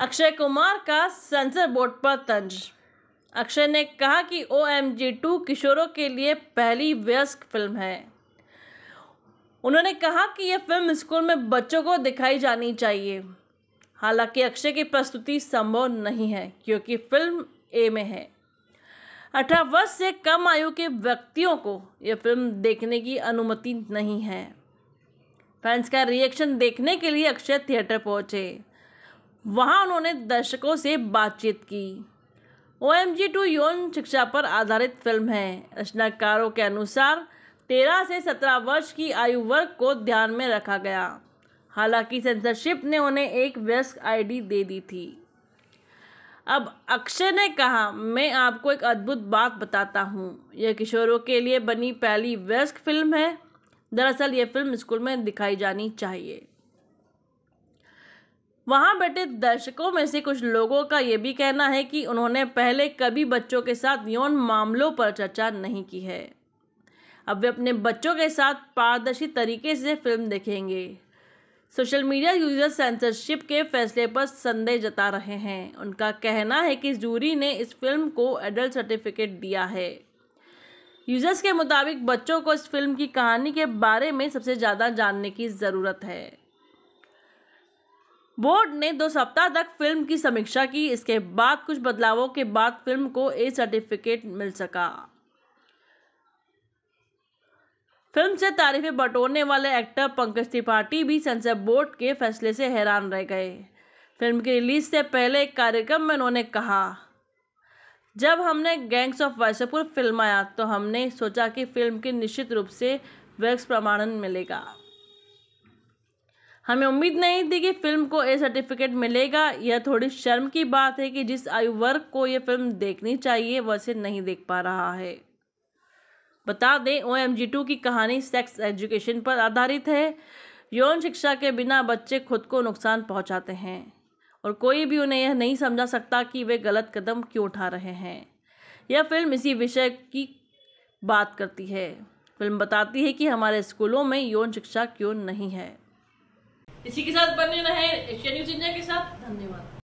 अक्षय कुमार का sensor board पर तंज अक्षय ने कहा कि ओ एम जी टू किशोरों के लिए पहली व्यस्क फिल्म है उन्होंने कहा कि यह फिल्म स्कूल में बच्चों को दिखाई जानी चाहिए हालांकि अक्षय की प्रस्तुति संभव नहीं है क्योंकि फिल्म ए में है अठारह वर्ष से कम आयु के व्यक्तियों को यह फिल्म देखने की अनुमति नहीं है फैंस का रिएक्शन देखने के लिए अक्षय थिएटर पहुंचे वहां उन्होंने दर्शकों से बातचीत की ओ एम जी टू यौन शिक्षा पर आधारित फिल्म है रचनाकारों के अनुसार तेरह से सत्रह वर्ष की आयु वर्ग को ध्यान में रखा गया हालांकि सेंसरशिप ने उन्हें एक व्यस्क आईडी दे दी थी अब अक्षय ने कहा मैं आपको एक अद्भुत बात बताता हूँ यह किशोरों के लिए बनी पहली व्यस्क फिल्म है दरअसल ये फिल्म स्कूल में दिखाई जानी चाहिए वहाँ बैठे दर्शकों में से कुछ लोगों का ये भी कहना है कि उन्होंने पहले कभी बच्चों के साथ यौन मामलों पर चर्चा नहीं की है अब वे अपने बच्चों के साथ पारदर्शी तरीके से फिल्म देखेंगे सोशल मीडिया यूजर सेंसरशिप के फैसले पर संदेह जता रहे हैं उनका कहना है कि जूरी ने इस फिल्म को एडल्ट सर्टिफिकेट दिया है यूजर्स के मुताबिक बच्चों को इस फिल्म की कहानी के बारे में सबसे ज़्यादा जानने की ज़रूरत है बोर्ड ने दो सप्ताह तक फिल्म की समीक्षा की इसके बाद कुछ बदलावों के बाद फिल्म को ए सर्टिफिकेट मिल सका फिल्म से तारीफें बटोरने वाले एक्टर पंकज त्रिपाठी भी सेंसर बोर्ड के फैसले से हैरान रह गए फिल्म की रिलीज से पहले एक कार्यक्रम में उन्होंने कहा जब हमने गैंग्स ऑफ वैसेपुर फिल्म आया तो हमने सोचा कि फिल्म की निश्चित रूप से वैक्स प्रमाणन मिलेगा हमें उम्मीद नहीं थी कि फिल्म को ए सर्टिफिकेट मिलेगा यह थोड़ी शर्म की बात है कि जिस आयु वर्ग को यह फिल्म देखनी चाहिए वह इसे नहीं देख पा रहा है बता दें ओ एम जी टू की कहानी सेक्स एजुकेशन पर आधारित है यौन शिक्षा के बिना बच्चे खुद को नुकसान पहुंचाते हैं और कोई भी उन्हें यह नहीं समझा सकता कि वे गलत कदम क्यों उठा रहे हैं यह फ़िल्म इसी विषय की बात करती है फिल्म बताती है कि हमारे स्कूलों में यौन शिक्षा क्यों नहीं है इसी के साथ बने रहे एशिया न्यूज इंडिया के साथ धन्यवाद